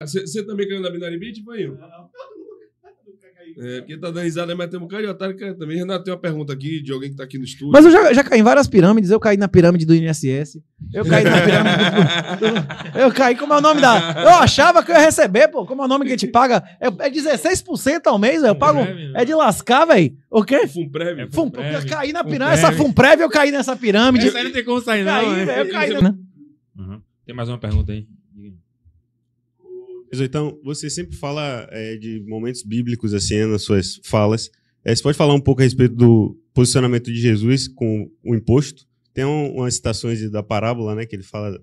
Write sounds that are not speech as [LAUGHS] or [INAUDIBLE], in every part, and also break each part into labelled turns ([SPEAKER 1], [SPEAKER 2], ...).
[SPEAKER 1] Você também caiu na Binary Beat, Banho? Não, nunca caí. É, porque tá dando risada, mas tem um cara de otário que também. Renato, tem uma pergunta aqui de alguém que tá aqui no estúdio. Mas eu já, já caí em várias
[SPEAKER 2] pirâmides. Eu caí na pirâmide do INSS. Eu caí na pirâmide do...
[SPEAKER 1] [LAUGHS] Eu caí, como é o nome da... Eu achava que eu
[SPEAKER 2] ia receber, pô. Como é o nome que a gente paga? É, 16% ao mês, eu é pago... Né? É de lascar,
[SPEAKER 1] velho. O quê? Fumprev. É Fumprev. É eu caí na pirâmide. Essa Fumprev,
[SPEAKER 2] eu caí nessa pirâmide. Essa aí não tem como sair,
[SPEAKER 1] não. Caí, né? Eu caí uhum. na...
[SPEAKER 3] Uhum. Tem mais uma pergunta aí.
[SPEAKER 1] Mas, então, você sempre fala é, de momentos bíblicos assim né, nas suas falas. É, você pode falar um pouco a respeito do posicionamento de Jesus com o imposto? Tem um, umas citações da parábola, né, que ele fala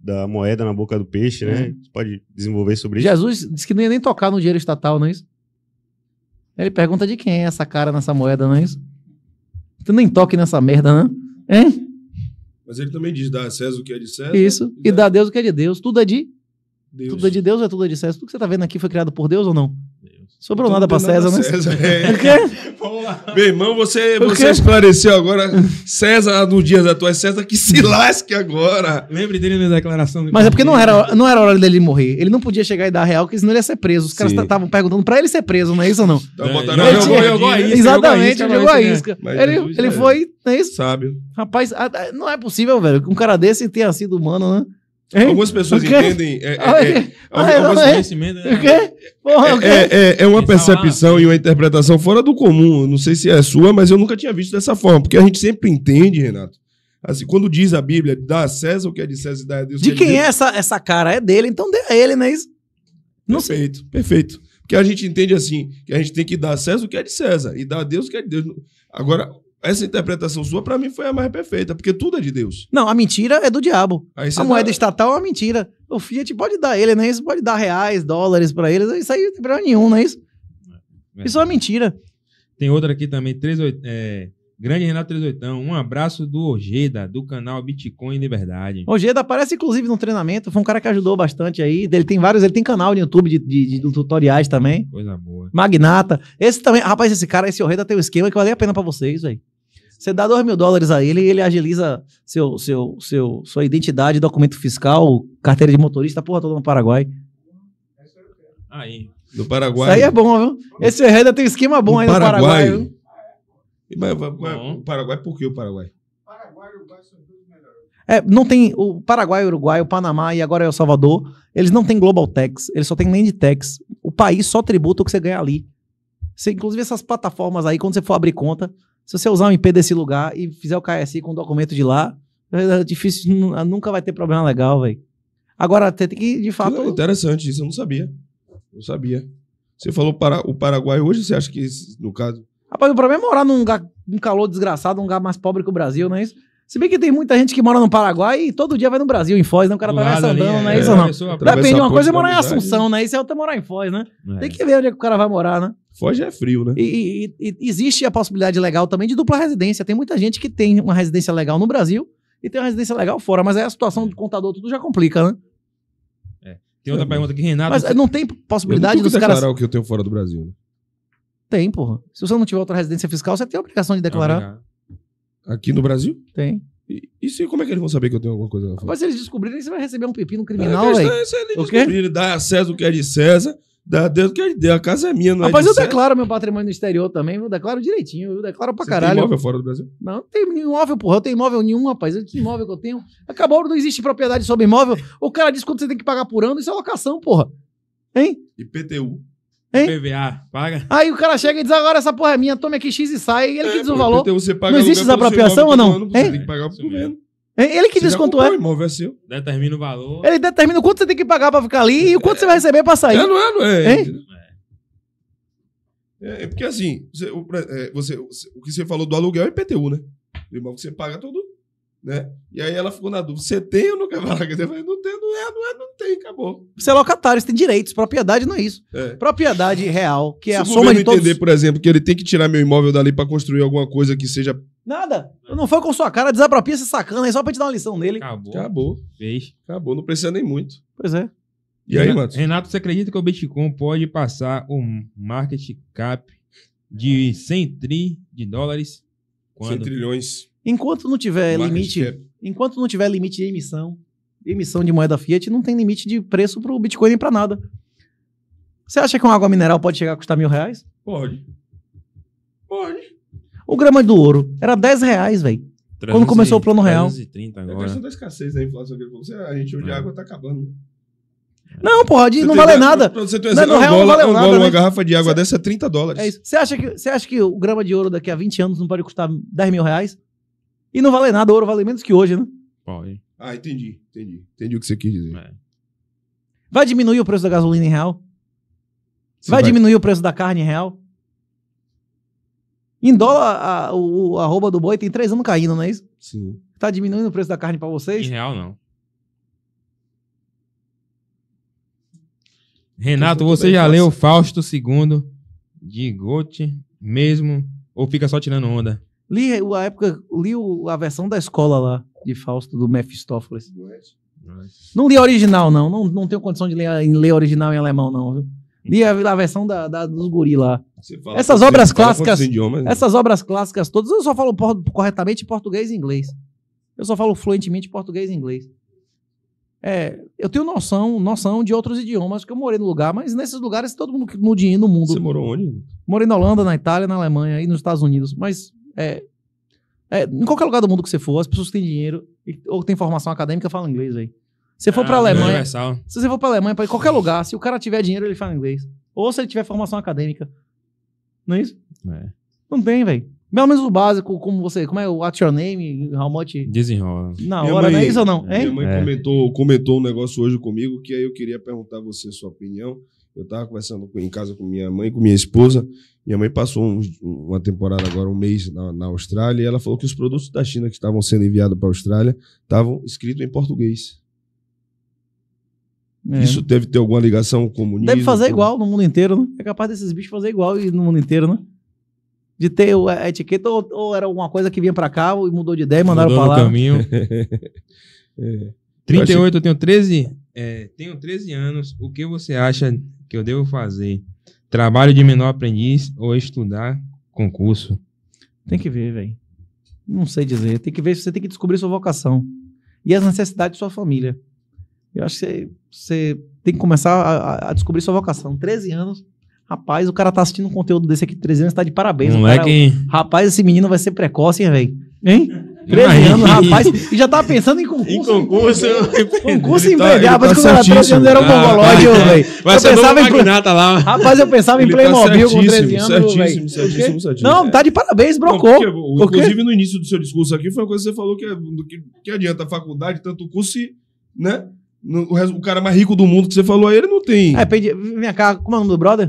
[SPEAKER 1] da moeda na boca do peixe, né? Uhum. Você pode desenvolver sobre isso? Jesus
[SPEAKER 2] disse que não ia nem tocar no dinheiro estatal, não é isso? Ele pergunta de quem é essa cara nessa moeda, não é isso? Tu nem toque nessa merda, não? Né? Hein?
[SPEAKER 1] Mas ele também diz: dá a César o que é de César. Isso.
[SPEAKER 2] E dá a Deus o que é de Deus. Tudo é de Deus. Tudo é de Deus ou é tudo é de César? Tudo que você tá vendo aqui foi criado por Deus ou não? Deus. Sobrou nada para César, né? César, [LAUGHS] é. O quê?
[SPEAKER 1] Meu irmão, você, você esclareceu agora. [LAUGHS] César, no dia da tua é César, que se hum. lasque agora. Lembre dele na declaração. De Mas é porque não era,
[SPEAKER 2] não era hora dele morrer. Ele não podia chegar e dar real, porque senão ele ia ser preso. Os caras estavam perguntando para ele ser preso, não é isso ou não?
[SPEAKER 1] jogou, a isca. Exatamente, jogou a isca. Ele, ele é. É foi,
[SPEAKER 2] é isso? Sábio. Rapaz, não é possível,
[SPEAKER 1] velho, que um cara desse tenha sido humano, né? Hein? Algumas pessoas entendem. É, é, é, algumas conhecimento, né? O quê? Porra, o quê? É, é, é, é uma é percepção e uma interpretação fora do comum. Não sei se é sua, mas eu nunca tinha visto dessa forma. Porque a gente sempre entende, Renato. Assim, quando diz a Bíblia, dá a César o que é de César e dá a Deus. De que quem de é essa, essa cara? É dele, então dê a ele, não é isso? Não perfeito, sei. perfeito. Porque a gente entende assim, que a gente tem que dar a César o que é de César e dar a Deus o que é de Deus. Agora, essa interpretação sua, para mim, foi a mais perfeita, porque tudo é de Deus. Não,
[SPEAKER 2] a mentira é do diabo. A dá... moeda estatal é uma mentira. O Fiat pode dar ele, né? Isso pode dar reais, dólares para eles. Isso aí não tem problema nenhum, não é isso? É. Isso é uma mentira.
[SPEAKER 3] Tem outra aqui também, 38, é, Grande Renato 38. Um abraço do Ojeda, do canal Bitcoin Liberdade Ojeda
[SPEAKER 2] aparece, inclusive, no treinamento. Foi um cara que ajudou bastante aí. Ele tem vários, ele tem canal no YouTube de, de, de tutoriais também. Coisa boa. Magnata. Esse também, rapaz, esse cara, esse Ojeda tem um esquema que vale a pena para vocês, velho. Você dá 2 mil dólares a ele e ele agiliza seu, seu, seu, sua identidade, documento fiscal, carteira de motorista, porra toda no Paraguai.
[SPEAKER 1] Aí. Do Paraguai. Isso aí é bom, viu?
[SPEAKER 2] Esse reda tem um esquema bom aí no Paraguai. Paraguai
[SPEAKER 1] Mas, mas, mas, o Paraguai, por que o Paraguai? Paraguai e Uruguai
[SPEAKER 2] são tudo melhores. É, não tem o Paraguai, o Uruguai, o Panamá e agora é o Salvador. Eles não têm Global Tax, eles só têm Land Tax. O país só tributa o que você ganha ali. Você, inclusive, essas plataformas aí, quando você for abrir conta, se você usar o IP desse lugar e fizer o KSI com o documento de lá, é
[SPEAKER 1] difícil, ah, nunca vai ter problema legal, velho. Agora, tem que, de fato. É interessante isso, eu não sabia. Não sabia. Você falou para o Paraguai hoje, você acha que, no caso.
[SPEAKER 2] Rapaz, o problema é morar num lugar, um calor desgraçado, um lugar mais pobre que o Brasil, não é isso? Se bem que tem muita gente que mora no Paraguai e todo dia vai no Brasil, em Foz, né? O cara atravessa andando, é, não é, é. isso é, ou não? Depende, uma coisa é morar em Assunção, né? né? Isso é outra é morar em Foz, né? É. Tem que ver onde é que o cara vai morar, né? Foge é frio, né? E, e, e, existe a possibilidade legal também de dupla residência. Tem muita gente que tem uma residência legal no Brasil e tem uma residência legal fora, mas aí a situação é. do contador tudo já complica, né?
[SPEAKER 3] É. Tem outra é. pergunta aqui, Renato.
[SPEAKER 2] Mas você... Eh, não tem possibilidade eu não dos caras. declarar
[SPEAKER 1] o que eu tenho fora do Brasil, né?
[SPEAKER 2] Tem, porra. Se você não tiver outra residência fiscal, você tem a obrigação de declarar.
[SPEAKER 1] Aqui no Brasil? Tem. E, e se, como é que eles vão saber que eu tenho alguma coisa lá fora? Mas se eles
[SPEAKER 2] descobrirem, você vai receber um pepino é, criminal, velho. É, se eles
[SPEAKER 1] descobrirem, dá acesso o que é de César da Deus que a casa é minha, não é Rapaz, é de eu certo.
[SPEAKER 2] declaro meu patrimônio no exterior também, eu declaro direitinho, eu declaro pra Você caralho. Tem imóvel fora do Brasil? Não, não tem imóvel, porra, eu tenho imóvel nenhum, rapaz. Que imóvel que eu tenho? Acabou, não existe propriedade sobre imóvel. O cara diz quanto você tem que pagar por ano, isso é locação, porra. Hein?
[SPEAKER 1] IPTU. Hein? PVA, paga.
[SPEAKER 2] Aí o cara chega e diz: agora essa porra é minha, tome aqui X e sai. Ele é, que diz o valor. IPTU, você paga não existe desapropriação ou não? Ano, você
[SPEAKER 1] tem que pagar por governo.
[SPEAKER 2] Ele que você diz quanto é.
[SPEAKER 3] O é seu. Determina o valor.
[SPEAKER 2] Ele determina o quanto você tem que pagar pra ficar ali e o quanto é. você vai receber pra sair.
[SPEAKER 1] É, não é, não é. Hein? É, é, porque assim, você, o, é, você, o que você falou do aluguel é IPTU, né? O irmão que você paga todo né? E aí ela ficou na dúvida: você tem ou não quer falar? Eu falei, não tem, não é, não é, não tem, acabou. Você é locatário, você tem direitos,
[SPEAKER 2] propriedade não é isso. É. Propriedade real, que é Se a soma de todos... entender, por
[SPEAKER 1] exemplo, que ele tem que tirar meu imóvel dali para construir alguma coisa que seja...
[SPEAKER 2] Nada, não foi com sua cara, desapropria essa sacana aí só pra te dar uma lição
[SPEAKER 1] nele. Acabou. Acabou. Fez. Acabou, não precisa nem muito. Pois é. E Renato, aí, Matos?
[SPEAKER 3] Renato, você acredita que o Bitcoin pode passar um market cap de 100 tri de dólares? Quando? 100 trilhões. Enquanto não tiver limite, enquanto
[SPEAKER 2] não tiver limite de emissão, emissão de moeda fiat, não tem limite de preço para o Bitcoin nem para nada. Você acha que uma água mineral pode chegar a custar mil reais? Pode. Pode. O grama do ouro era 10 reais, velho. Quando começou o plano real.
[SPEAKER 1] É, agora. É questão da escassez da inflação que você, a gente, onde a é. água tá acabando. Não, pode, não vale nada. Você tem não, no real, não vale um nada. né? Uma garrafa de água cê, dessa é 30 dólares.
[SPEAKER 2] É isso. Você acha, que, você acha que o grama de ouro daqui a 20 anos não pode custar 10 mil reais? E não vale nada, ouro vale menos que hoje, né?
[SPEAKER 1] Pode. Ah, entendi, entendi. Entendi o que você quis dizer. É.
[SPEAKER 2] Vai diminuir o preço da gasolina em real? Vai, vai, diminuir o preço da carne em real? Em dólar, a, o, a arroba do boi tem três anos caindo, não é isso? Sim. Tá diminuindo o preço da carne para
[SPEAKER 3] vocês? Em real, não. Renato, então, você já leu assim. Fausto II de Goethe mesmo? Ou fica só tirando onda?
[SPEAKER 2] Li a época, li a versão da escola lá de Fausto do Mephistófeles. Não li a original não, não, não tenho condição de ler, ler original em alemão não, viu? Li a, a versão da, da, dos guri lá.
[SPEAKER 1] Essas obras clássicas, idiomas, essas
[SPEAKER 2] obras clássicas todas, eu só falo por, corretamente português e inglês. Eu só falo fluentemente português e inglês. É, eu tenho noção, noção de outros idiomas, porque eu morei no lugar, mas nesses lugares todo mundo no no mundo. Você morou onde? Morei na Holanda, na Itália, na Alemanha e nos Estados Unidos, mas é, é, em qualquer lugar do mundo que você for, as pessoas que têm dinheiro ou têm formação acadêmica falam inglês aí. você for ah, pra é Alemanha. Universal. Se você for pra Alemanha, pra qualquer lugar, se o cara tiver dinheiro, ele fala inglês. Ou se ele tiver formação acadêmica. Não é isso? É. Não tem, velho. Pelo menos o básico, como você. Como é o What's Your Name? How much?
[SPEAKER 1] Desenrola. Na minha hora, mãe, não é isso ou não? Hein? Minha mãe é. comentou, comentou um negócio hoje comigo que aí eu queria perguntar a você a sua opinião. Eu estava conversando em casa com minha mãe, com minha esposa. Minha mãe passou um, uma temporada agora, um mês na, na, Austrália, e ela falou que os produtos da China que estavam sendo enviados para a Austrália estavam escritos em português. É. Isso deve ter alguma ligação comunista. Deve fazer igual
[SPEAKER 2] no mundo inteiro, né? É capaz desses bichos fazer igual no mundo inteiro, né? De ter a etiqueta ou, ou era alguma coisa que vinha para cá e mudou de ideia e mandaram para lá. caminho. [LAUGHS]
[SPEAKER 3] é. 38, eu, achei... eu tenho 13, é, tenho 13 anos. O que você acha que eu devo fazer? Trabalho de menor aprendiz ou estudar concurso? Tem que ver, velho. Não sei dizer. Tem que ver se você tem que descobrir sua vocação
[SPEAKER 2] e as necessidades de sua família. Eu acho que você, tem que começar a, a, descobrir sua vocação. 13 anos, rapaz, o cara tá assistindo um conteúdo desse aqui, 13 anos, tá de parabéns. Moleque... Cara, é rapaz, esse menino vai ser precoce, hein, velho? Hein? 13 anos, rapaz, e já tava pensando em concurso.
[SPEAKER 3] Em concurso, concurso em tá, velho. rapaz, tá quando era 13 anos era
[SPEAKER 1] um mongolóide, ah, tá. velho. Mas eu pensava em. lá. Rapaz, eu pensava em tá Playmobil com 13 anos, certíssimo, certíssimo, certíssimo, Não, tá de parabéns, brocou. inclusive, no início do seu discurso aqui, foi uma coisa que você falou que, é, que, adianta a faculdade, tanto curso, se, né? O, cara mais rico do mundo que você falou aí, ele não tem. É, pedi, minha cara, como é o nome do brother?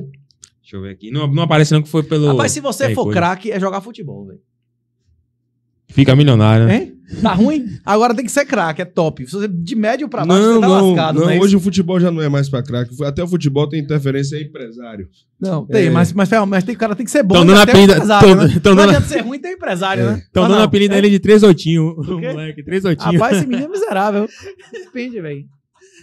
[SPEAKER 3] Deixa eu ver aqui. Não, não aparece não que foi pelo... Rapaz, se você for craque,
[SPEAKER 2] é jogar futebol, velho.
[SPEAKER 3] Fica milionário.
[SPEAKER 1] Hein?
[SPEAKER 2] Tá ruim? Agora tem que ser craque, é top. você de
[SPEAKER 1] médio pra baixo, não, você tá não, lascado. Não, né? hoje o futebol já não é mais pra craque. Até o futebol tem interferência em é empresário. Não, tem, é. mas, mas, mas tem, o cara tem que ser bom. Tão né? dando apelido. Tão, né? tão não adianta ser ruim, tem empresário, é. né? Estão dando não. apelido é. ele de três otinho, [LAUGHS] moleque, três otinho. Rapaz, esse menino é
[SPEAKER 2] miserável. Depende, velho.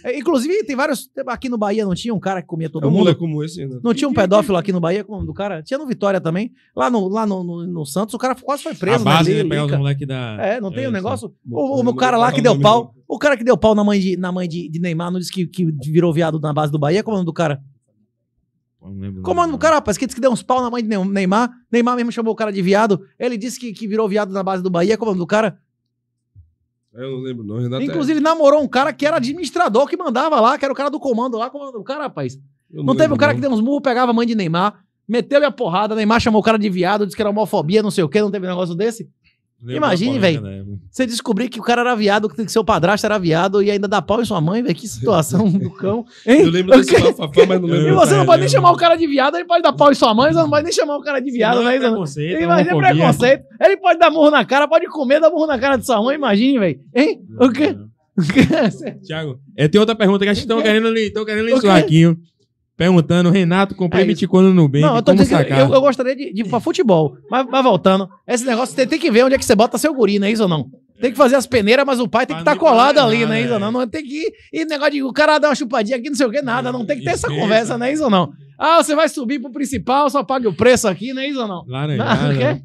[SPEAKER 2] É, inclusive, tem vários. Aqui no Bahia não tinha um cara que comia todo é mundo. É como
[SPEAKER 1] esse Não tinha um
[SPEAKER 2] pedófilo aqui no Bahia, como do cara? Tinha no Vitória também. Lá no, lá no, no, no Santos, o cara quase foi preso. A né? base, né? pegar os moleque da. É, não tem o é, um negócio? O, o, o cara lá que deu pau. O cara que deu pau na mãe de, na mãe de, de Neymar não disse que, que virou viado na base do Bahia. Como é o nome do cara? Como é o nome do cara, rapaz? Que disse que deu uns pau na mãe de Neymar. Neymar mesmo chamou o cara de viado. Ele disse que, que virou viado na base do Bahia. Como é o nome do cara?
[SPEAKER 1] É, eu não lembro, não. Renato é- Inclusive,
[SPEAKER 2] é... namorou um cara que era administrador que mandava lá, que era o cara do comando lá. Comando...
[SPEAKER 1] O cara, rapaz. Não, não, teve um cara não. que
[SPEAKER 2] deu uns murros, pegava a mãe de Neymar, meteu-lhe a porrada, Neymar chamou o cara de viado, disse que era homofobia, não sei o quê, não teve um negócio desse?
[SPEAKER 3] Imagine, velho. Né?
[SPEAKER 2] Você descobrir que o cara era viado, que seu padrasto era viado e ainda dá pau em sua mãe, velho. Que situação do cão. Hein? [LAUGHS] Eu lembro desse bafafá, mas não lembro. E você não pode nem chamar o cara de viado, ele pode dar pau em sua mãe, você não pode nem chamar o cara de viado, né? É preconceito. Imagina é é preconceito. Ele pode dar murro na cara, pode comer, dar murro na cara de sua mãe, imagine, velho. Hein? O quê? [LAUGHS]
[SPEAKER 3] Tiago, é, tem outra pergunta que acho que estão querendo, tão querendo lhe aqui perguntando, Renato, comprei é Bitcoin no Bem. Não, eu, tô dizendo que eu, eu
[SPEAKER 2] gostaria de, de ir pra futebol, mas, mas voltando, esse negócio, você tem que ver onde é que você bota seu guri, não é isso ou não? Tem que fazer as peneiras, mas o pai tem que estar tá colado ali, não né, é né? isso ou não? Não tem que ir, e negócio de o cara dar uma chupadinha aqui, não sei o que, nada, não tem que ter essa conversa, não é isso ou não? Ah, você vai subir pro principal, só paga o preço aqui, não é isso ou não? Laranjada. Não, né?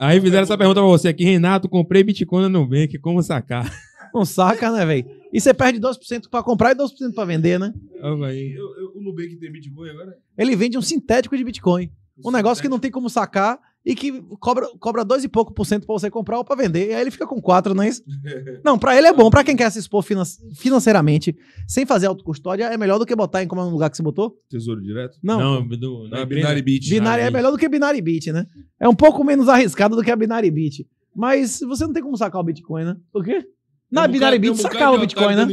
[SPEAKER 3] Aí fizeram essa pergunta pra você aqui, Renato, comprei Bitcoin no que como sacar? Não saca, né, velho? E você perde 12% para comprar e 12% para vender, né? Ah, vai. Eu,
[SPEAKER 1] eu, o Nubank tem Bitcoin agora?
[SPEAKER 2] Ele vende um sintético de Bitcoin. Um, um negócio que não tem como sacar e que cobra, cobra dois e pouco por cento para você comprar ou para vender. E aí ele fica com quatro, não é isso? [LAUGHS] não, para ele é bom. Para quem quer se expor finan financeiramente, sem fazer autocustódia, é melhor do que botar em como é um lugar
[SPEAKER 1] que você botou? Tesouro direto? Não. Não, do, não é Binary Bit. Binary, é melhor
[SPEAKER 2] do que Binary Bit, né? É um pouco menos arriscado do que a Binary Bit. Mas você não tem como sacar o Bitcoin, né? Por quê? Na um Binary Bit um sacava o Bitcoin, né?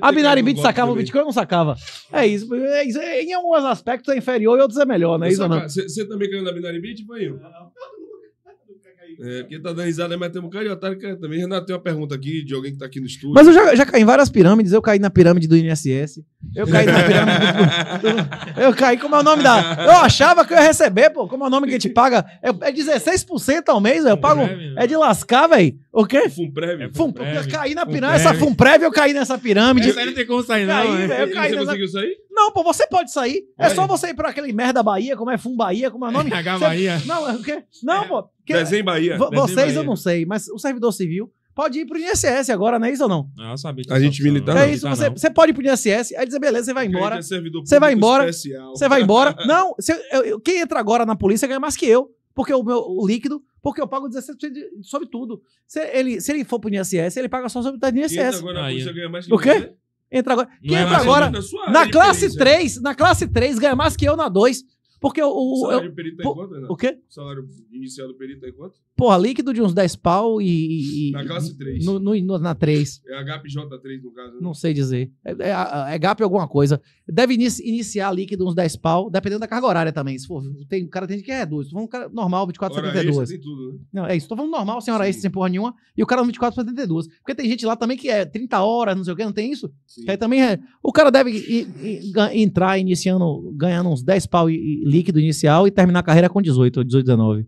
[SPEAKER 2] A Binary Bit sacava o Bitcoin ou não sacava? É, é isso, é Em alguns aspectos é inferior e outros é melhor, né? Você
[SPEAKER 1] também caiu na Binary Bit, Banho? Não. É, porque tá dando risada, mas tem um cara de otário que também. Renato, tem uma pergunta aqui de alguém que tá aqui no estúdio. Mas eu já, já caí em várias
[SPEAKER 2] pirâmides. Eu caí na pirâmide do INSS. Eu caí na pirâmide
[SPEAKER 1] do... [LAUGHS] Eu
[SPEAKER 2] caí, como é o nome da... Eu achava que eu ia receber, pô. Como é o nome que a gente paga? É, é 16% ao mês, velho. Eu pago... É, é de lascar, velho. O quê? Fumprev. É Fumprev.
[SPEAKER 1] É eu caí na pirâmide. Essa Fumprev
[SPEAKER 2] eu caí nessa pirâmide. Essa aí não tem
[SPEAKER 1] como sair, caí, não. Né? eu caí você nessa... conseguiu sair? Não,
[SPEAKER 2] pô, você pode sair. É, é só você ir pra aquele merda Bahia, como é Fum Bahia, como é o nome? [LAUGHS] H você... Bahia. Não, é o quê? Não, é, pô. Que... Desenho Bahia. V vocês Desenho Bahia. eu não sei, mas o servidor civil pode ir pro INSS agora, não é isso ou não?
[SPEAKER 1] Ah, sabia. A gente militar. É isso, você,
[SPEAKER 2] você pode ir pro INSS, aí dizer, beleza, você vai embora. É você vai embora. [LAUGHS] Você vai embora. Não, quem entra agora na polícia ganha mais que eu, porque o meu líquido porque eu pago 17% de, sobre tudo. Se ele, se ele for pro INSS, ele paga só sobre o INSS. Entra agora na bolsa, ganha mais que o quê? Você? Né? Entra agora. É Quem entra agora? É na, na classe 3, na classe 3, ganha mais que eu na 2. Porque o. o salário eu, perito tá em quanto, né? O quê?
[SPEAKER 1] O salário inicial do perito tá em quanto?
[SPEAKER 2] Porra, líquido de uns 10 pau e. e na classe 3. No, no, na 3. É HPJ3, no caso. Né? Não sei dizer. É, é, é GAP alguma coisa. Deve iniciar líquido uns 10 pau, dependendo da carga horária também. Se for, tem, o cara tem que reduz. É Tô falando um cara normal, 2472. né? Não, é isso. Tô falando normal, sem hora extra, sem porra nenhuma. E o cara no 24 Porque tem gente lá também que é 30 horas, não sei o quê, não tem isso? Sim. aí também é, O cara deve i, i, entrar iniciando, ganhando uns 10 pau e líquido inicial e terminar a carreira com 18, 18, 19.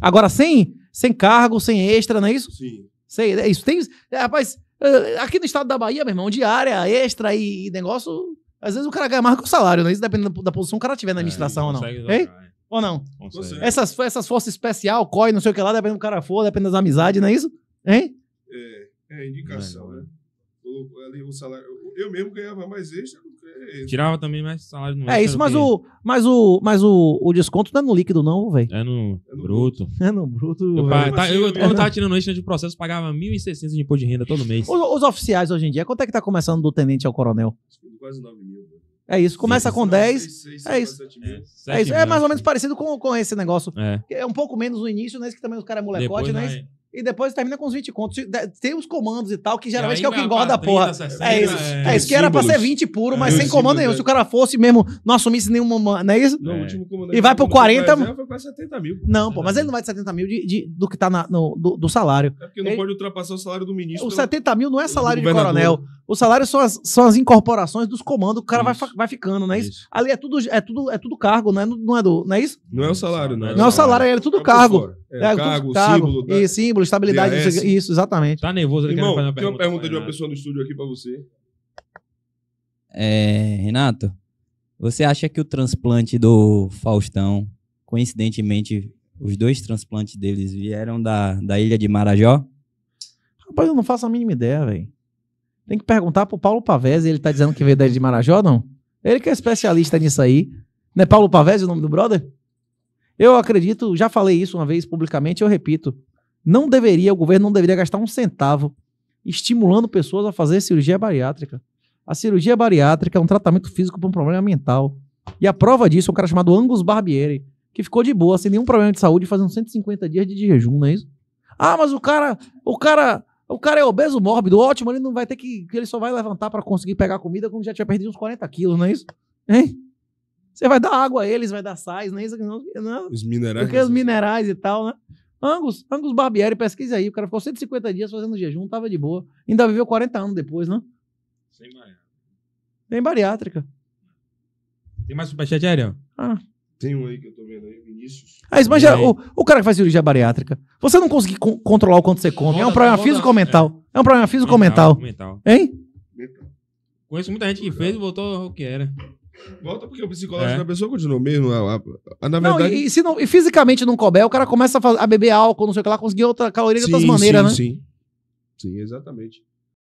[SPEAKER 2] Agora, sem, sem cargo, sem extra, não é isso? Sim. Sei, é isso tem. É, rapaz, eh, aqui no estado da Bahia, meu irmão, diária, extra e, e, negócio. Às vezes o cara ganha mais que o salário, não é Isso dependendo da posição que o cara tiver na é, administração é, ou não. Ou não? Consegue. Essas, essas forças especial, COI, não sei o que lá, depende do cara for, depende das amizades, não é isso? Hein?
[SPEAKER 1] É, é indicação, é. né? O, ali, o salário, eu mesmo ganhava mais extra Tirava
[SPEAKER 3] também, mais salário
[SPEAKER 1] não É isso, mas o,
[SPEAKER 2] mas o, mas o, o desconto não é no líquido, não, velho. É no, é no bruto. [LAUGHS] É no bruto. Eu, é. tá, eu, quando eu né? tava
[SPEAKER 3] tirando extra de processo, pagava 1.600 de imposto de renda todo mês. Os,
[SPEAKER 2] os, oficiais hoje em dia, quanto é que tá começando do tenente ao coronel? Quase 9 mil, né? É isso, começa com 10. é isso. É, é, isso. é mais ou menos parecido com, com esse negócio. É. é um pouco menos no início, né? Isso que também os caras é molecote, Depois, né? E depois termina com os 20 contos. Tem os comandos e tal, que geralmente é o que engorda a porra. é isso. É, é isso que era pra ser 20 puro, é mas é, sem comando nenhum. É. Se o cara fosse mesmo, não assumisse nenhuma. Não é isso? Não, o é. último comando. E vai pro 40. Foi
[SPEAKER 1] pra 70 mil. Não, pô, mas ele não
[SPEAKER 2] vai de 70 mil de, de do que tá na, no, do, do, salário.
[SPEAKER 1] É porque não ele, pode ultrapassar o salário do ministro. O
[SPEAKER 2] 70 mil não é salário de coronel. Os salários são as, são as incorporações dos comandos, o cara vai, vai ficando, não é isso? isso? Ali é tudo, é tudo, é tudo cargo, não é, não é, do, não é isso?
[SPEAKER 1] Não é o salário, não é? Não é o salário, é, é, é, é tudo cargo.
[SPEAKER 2] É, é, cargo, cargo, símbolo. Da... Tá? E símbolo, estabilidade, isso, isso, exatamente.
[SPEAKER 1] Tá nervoso ali, Irmão, fazer uma tem uma pergunta de uma pessoa do estúdio aqui pra você.
[SPEAKER 3] É, Renato, você acha que o transplante do Faustão, coincidentemente, os dois transplantes deles vieram da, da ilha de Marajó?
[SPEAKER 2] Rapaz, eu não faço a mínima ideia, velho. Tem que perguntar pro Paulo Pavese, ele tá dizendo que veio daí de Marajó, não? Ele que é especialista nisso aí. Não é Paulo Pavese o nome do brother? Eu acredito, já falei isso uma vez publicamente, eu repito. Não deveria, o governo não deveria gastar um centavo estimulando pessoas a fazer cirurgia bariátrica. A cirurgia bariátrica é um tratamento físico para um problema mental. E a prova disso é um cara chamado Angus Barbieri, que ficou de boa, sem nenhum problema de saúde, fazendo 150 dias de jejum, não é isso? Ah, mas o cara, o cara o cara é obeso, mórbido, ótimo, ele não vai ter que. Ele só vai levantar para conseguir pegar comida quando já tinha perdido uns 40 quilos, não é isso?
[SPEAKER 1] Hein? Você
[SPEAKER 2] vai dar água a eles, vai dar sais, não é isso? Não, não.
[SPEAKER 1] É? Os minerais. Porque os
[SPEAKER 2] né? minerais e tal, né? Angus, Angus Barbieri, pesquisa aí. O cara ficou 150 dias fazendo jejum, tava de boa. Ainda viveu 40 anos depois, né? Sem bariátrica. Tem bariátrica.
[SPEAKER 3] Tem mais superchat, Ariel? Ah. Tem um aí que eu tô vendo aí, Vinícius. Ah, mas o,
[SPEAKER 2] o, cara que faz cirurgia bariátrica. Você não conseguir co controlar o quanto você come. É roda, é um problema físico-mental. É. é. um problema físico-mental. Mental, Hein?
[SPEAKER 3] Mental. Conheço muita gente que fez e voltou ao que era.
[SPEAKER 1] Volta porque o psicológico é. da pessoa continua mesmo. A, a, a, na não, verdade... e, se não,
[SPEAKER 2] e fisicamente não couber, o cara começa a, fazer, a beber álcool, não sei o que lá, conseguir outra caloria sim, de outras maneiras, sim,
[SPEAKER 1] né? Sim, sim, exatamente.